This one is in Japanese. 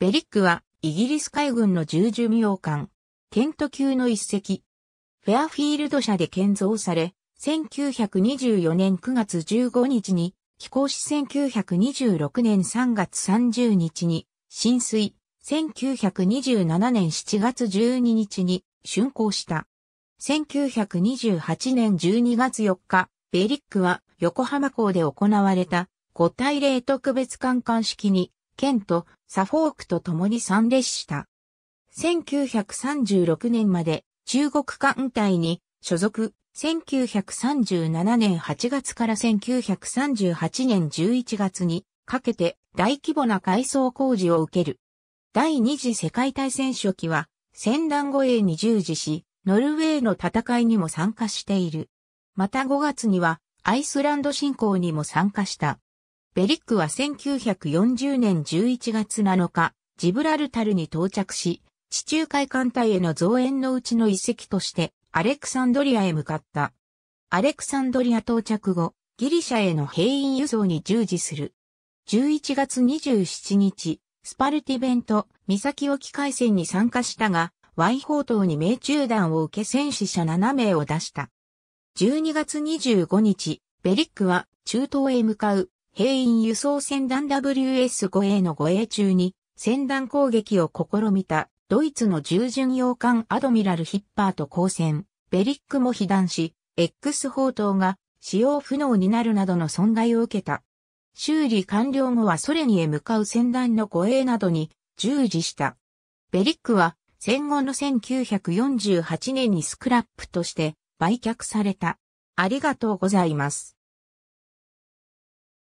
ベリックは、イギリス海軍の重巡洋艦、ケント級の一隻。フェアフィールド社で建造され、1924年9月15日に、飛行し1926年3月30日に、浸水、1927年7月12日に、竣工した。1928年12月4日、ベリックは横浜港で行われた5対0特別艦艦式にケント、サフォークと共に参列した。1936年まで中国艦隊に所属、1937年8月から1938年11月にかけて大規模な改装工事を受ける。第二次世界大戦初期は戦乱護衛に従事し、ノルウェーの戦いにも参加している。また5月にはアイスランド侵攻にも参加した。ベリックは1940年11月7日、ジブラルタルに到着し、地中海艦隊への増援のうちの遺跡として、アレクサンドリアへ向かった。アレクサンドリア到着後、ギリシャへの兵員輸送に従事する。11月27日、スパルティベント、岬沖海戦に参加したが、ワイホーに命中弾を受け戦死者7名を出した。12月25日、ベリックは中東へ向かう兵員輸送船団 WS5A の護衛中に船団攻撃を試みたドイツの従巡洋艦アドミラルヒッパーと交戦、ベリックも被弾し、X 砲塔が使用不能になるなどの損害を受けた。修理完了後はソ連へ向かう船団の護衛などに従事した。ベリックは戦後の1948年にスクラップとして売却された。ありがとうございます。